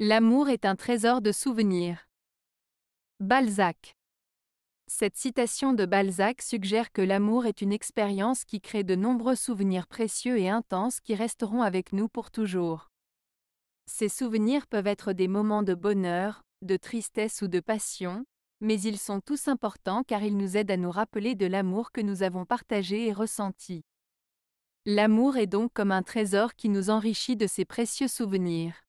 L'amour est un trésor de souvenirs. Balzac. Cette citation de Balzac suggère que l'amour est une expérience qui crée de nombreux souvenirs précieux et intenses qui resteront avec nous pour toujours. Ces souvenirs peuvent être des moments de bonheur, de tristesse ou de passion, mais ils sont tous importants car ils nous aident à nous rappeler de l'amour que nous avons partagé et ressenti. L'amour est donc comme un trésor qui nous enrichit de ces précieux souvenirs.